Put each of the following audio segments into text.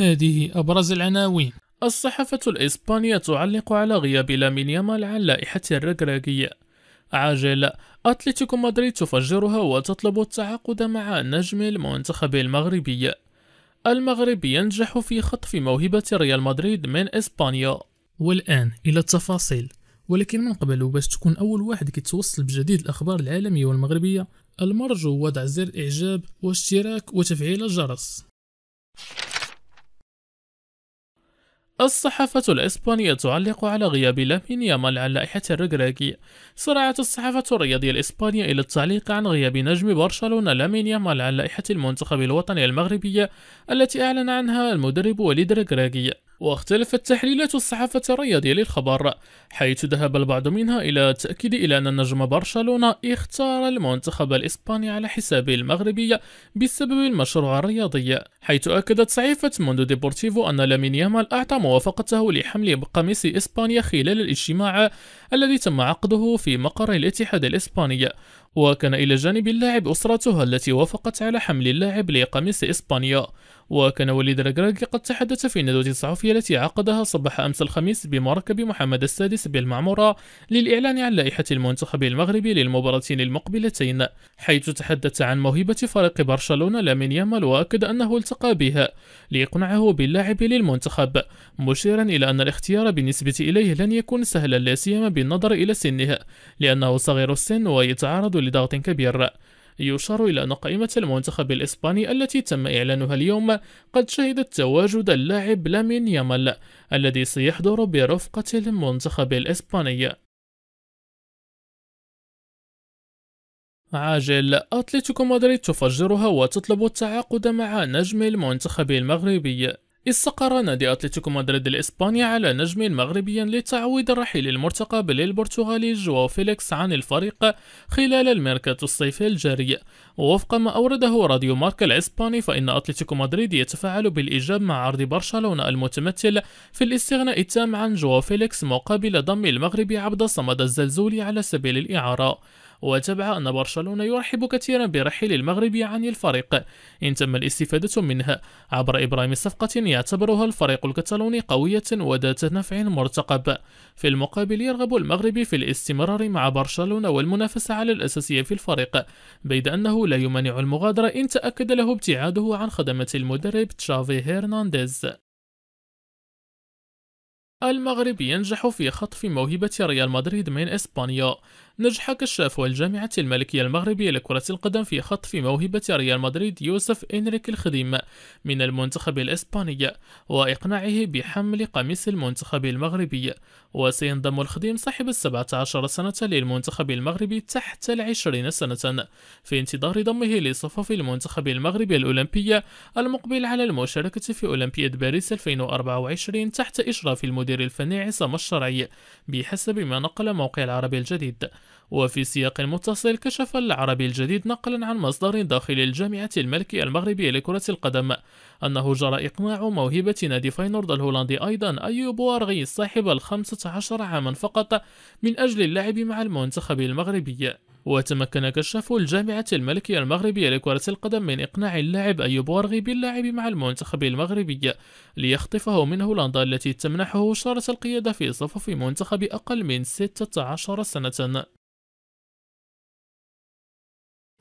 هذه أبرز العناوين الصحافة الإسبانية تعلق على غياب لامين يامال عن لائحة الركراكية عاجل أتلتيكو مدريد تفجرها وتطلب التعاقد مع نجم المنتخب المغربي المغرب ينجح في خطف موهبة ريال مدريد من إسبانيا والآن إلى التفاصيل ولكن من قبل باش تكون أول واحد كيتوصل بجديد الأخبار العالمية والمغربية المرجو وضع زر إعجاب واشتراك وتفعيل الجرس الصحافة الإسبانية تعلق على غياب لامين يامال عن لائحة الركراكي سرعت الصحافة الرياضية الإسبانية إلى التعليق عن غياب نجم برشلونة لامين يامال عن لائحة المنتخب الوطني المغربي التي أعلن عنها المدرب وليد ركراكي واختلفت تحليلات الصحافة الرياضية للخبر حيث ذهب البعض منها إلى التأكيد إلى أن نجم برشلونة اختار المنتخب الإسباني على حساب المغربي بسبب المشروع الرياضي حيث أكدت صحيفة موندو ديبورتيفو أن لامين يامال أعطى موافقته لحمل قميص إسبانيا خلال الاجتماع الذي تم عقده في مقر الاتحاد الإسباني وكان إلى جانب اللاعب أسرته التي وافقت على حمل اللاعب لقميص إسبانيا وكان وليد رجراج قد تحدث في الندوة الصحفية التي عقدها صباح أمس الخميس بمركب محمد السادس بالمعمورة للإعلان عن لائحة المنتخب المغربي للمباراتين المقبلتين حيث تحدث عن موهبة فريق برشلونة لامين يامال وأكد أنه التقى بها ليقنعه باللاعب للمنتخب مشيرا إلى أن الاختيار بالنسبة إليه لن يكون سهلا لا سيما بالنظر إلى سنه لأنه صغير السن ويتعرض لضغط كبير يشار إلى أن قائمة المنتخب الإسباني التي تم إعلانها اليوم قد شهدت تواجد اللاعب لامين يامال الذي سيحضر برفقة المنتخب الإسباني عاجل أتلتيكو مدريد تفجرها وتطلب التعاقد مع نجم المنتخب المغربي استقر نادي أتلتيكو مدريد الإسباني على نجم مغربي لتعويض الرحيل المرتقب للبرتغالي جواو فيليكس عن الفريق خلال الميركاتو الصيفي الجاري وفق ما أورده راديو ماركا الإسباني فإن أتلتيكو مدريد يتفاعل بالإيجاب مع عرض برشلونة المتمثل في الاستغناء التام عن جواو فيليكس مقابل ضم المغربي عبد الصمد الزلزولي على سبيل الإعارة وتبع أن برشلونة يرحب كثيرا برحيل المغربي عن الفريق إن تم الاستفادة منها عبر إبرام صفقة يعتبرها الفريق الكتالوني قوية وذات نفع مرتقب في المقابل يرغب المغرب في الاستمرار مع برشلونة والمنافسة على الأساسية في الفريق بيد أنه لا يمانع المغادرة إن تأكد له ابتعاده عن خدمة المدرب تشافي هيرنانديز المغرب ينجح في خطف موهبة ريال مدريد من إسبانيا نجح كشاف الجامعة الملكية المغربية لكرة القدم في خطف موهبة ريال مدريد يوسف إنريك الخديم من المنتخب الإسباني وإقناعه بحمل قميص المنتخب المغربي وسينضم الخديم صاحب السبعة عشر سنة للمنتخب المغربي تحت العشرين سنة في انتظار ضمه لصفوف المنتخب المغربي الأولمبية المقبل على المشاركة في أولمبياد باريس 2024 تحت إشراف المدير الفني عصام الشرعي بحسب ما نقل موقع العربي الجديد وفي سياق متصل كشف العربي الجديد نقلا عن مصدر داخل الجامعة الملكي المغربي لكرة القدم أنه جرى إقناع موهبة نادي فاينورد الهولندي أيضا أيوب وارغي صاحب الخمسة عشر عاما فقط من أجل اللعب مع المنتخب المغربي وتمكن كشف الجامعة الملكية المغربية لكرة القدم من إقناع اللاعب أيوب وارغي باللعب مع المنتخب المغربي ليخطفه من هولندا التي تمنحه شارة القيادة في صفوف منتخب أقل من 16 سنة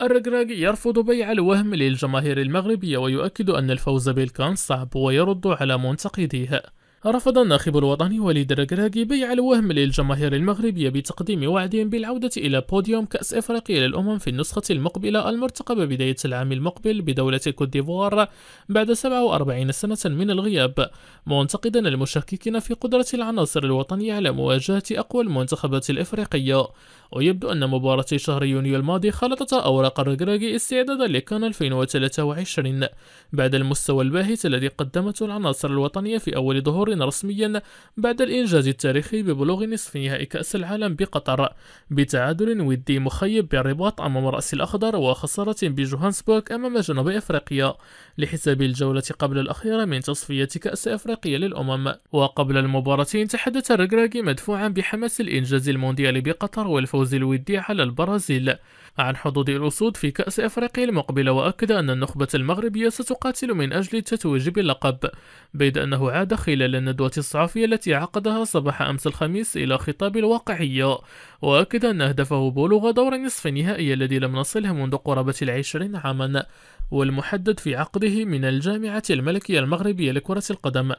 الرجراجي يرفض بيع الوهم للجماهير المغربية ويؤكد أن الفوز بالكان صعب ويرد على منتقديها رفض الناخب الوطني وليد الرجراجي بيع الوهم للجماهير المغربية بتقديم وعدهم بالعودة إلى بوديوم كأس إفريقيا للأمم في النسخة المقبلة المرتقبة بداية العام المقبل بدولة الكوت ديفوار بعد 47 سنة من الغياب منتقدا المشككين في قدرة العناصر الوطنية على مواجهة أقوى المنتخبات الإفريقية ويبدو أن مباراة شهر يونيو الماضي خلطت أوراق الرجراجي استعدادا لكان 2023 بعد المستوى الباهت الذي قدمته العناصر الوطنية في أول ظهور رسميا بعد الإنجاز التاريخي ببلوغ نصف نهائي كأس العالم بقطر بتعادل ودي مخيب بالرباط أمام رأس الأخضر وخسارة بجوهانسبورغ أمام جنوب أفريقيا لحساب الجولة قبل الأخيرة من تصفية كأس أفريقيا للأمم وقبل المباراتين تحدث الرجراجي مدفوعا بحماس الإنجاز المونديالي بقطر والفوز الفوز الودي على البرازيل عن حظوظ الأسود في كأس أفريقيا المقبلة وأكد أن النخبة المغربية ستقاتل من أجل التتويج باللقب بيد أنه عاد خلال الندوة الصحفية التي عقدها صباح أمس الخميس إلى خطاب الواقعية وأكد أن هدفه بولغ دور نصف النهائي الذي لم نصله منذ قرابة العشرين عاما والمحدد في عقده من الجامعة الملكية المغربية لكرة القدم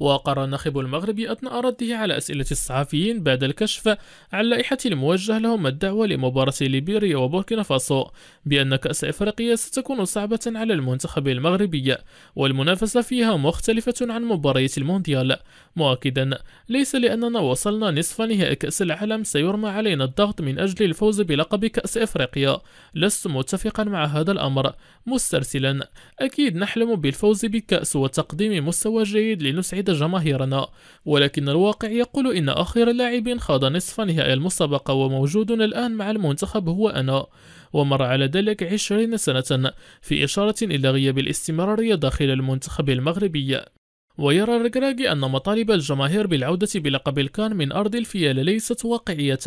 وقرر الناخب المغربي أثناء رده على أسئلة الصحفيين بعد الكشف عن لائحة الموجهة لهم الدعوة لمباراة ليبيريا وبوركينا فاسو بأن كأس إفريقيا ستكون صعبة على المنتخب المغربي والمنافسة فيها مختلفة عن مباراة المونديال مؤكدا ليس لأننا وصلنا نصف نهائي كأس العالم سيرمى علينا الضغط من أجل الفوز بلقب كأس إفريقيا لست متفقا مع هذا الأمر مسترسلا أكيد نحلم بالفوز بالكأس وتقديم مستوى جيد لنسعد جماهيرنا ولكن الواقع يقول إن آخر لاعب خاض نصف نهائي المسابقة وموجود موجود الآن مع المنتخب هو أنا ومر على ذلك عشرين سنة في إشارة إلى غياب الاستمرارية داخل المنتخب المغربي ويرى الركراكي أن مطالب الجماهير بالعودة بلقب الكان من أرض الفيال ليست واقعية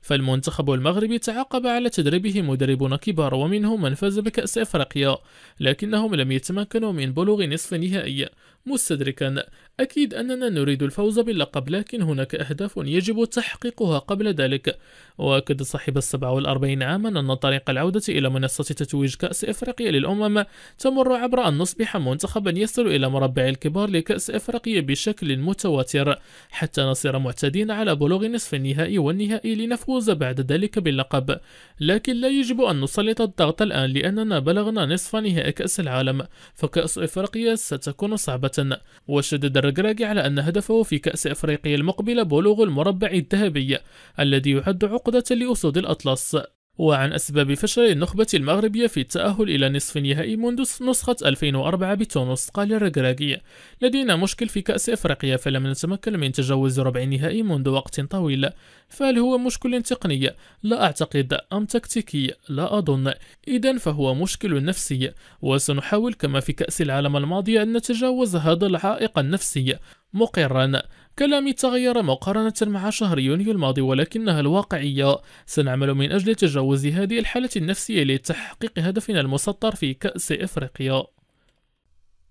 فالمنتخب المغربي تعاقب على تدريبه مدربون كبار ومنهم من فاز بكأس إفريقيا لكنهم لم يتمكنوا من بلوغ نصف نهائي مستدركا أكيد أننا نريد الفوز باللقب لكن هناك أهداف يجب تحقيقها قبل ذلك وأكد صاحب السبعة والأربعين عاما أن طريق العودة إلى منصة تتويج كأس إفريقيا للأمم تمر عبر أن نصبح منتخبا يصل إلى مربع الكبار كأس أفريقيا بشكل متواتر حتى نصير معتدين على بلوغ نصف النهائي والنهائي لنفوز بعد ذلك باللقب لكن لا يجب أن نسلط الضغط الآن لأننا بلغنا نصف نهائي كأس العالم فكأس أفريقيا ستكون صعبة وشدد الركراكي على أن هدفه في كأس أفريقيا المقبلة بلوغ المربع الذهبي الذي يعد عقدة لأسود الأطلس وعن أسباب فشل النخبة المغربية في التأهل إلى نصف النهائي منذ نسخة 2004 بتونس قال الركراكي لدينا مشكل في كأس إفريقيا فلم نتمكن من تجاوز ربع النهائي منذ وقت طويل فهل هو مشكل تقني؟ لا أعتقد أم تكتيكي؟ لا أظن إذا فهو مشكل نفسي وسنحاول كما في كأس العالم الماضي أن نتجاوز هذا العائق النفسي مقرا كلامي تغير مقارنة مع شهر يونيو الماضي ولكنها الواقعية سنعمل من أجل تجاوز هذه الحالة النفسية لتحقيق هدفنا المسطر في كأس إفريقيا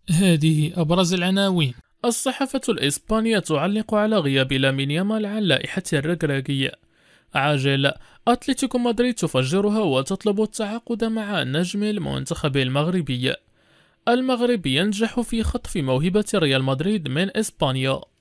هذه أبرز العناوين الصحافة الإسبانية تعلق على غياب لامين يامال عن لائحة الركراكي عاجل أتلتيكو مدريد تفجرها وتطلب التعاقد مع نجم المنتخب المغربي المغرب ينجح في خطف موهبة ريال مدريد من إسبانيا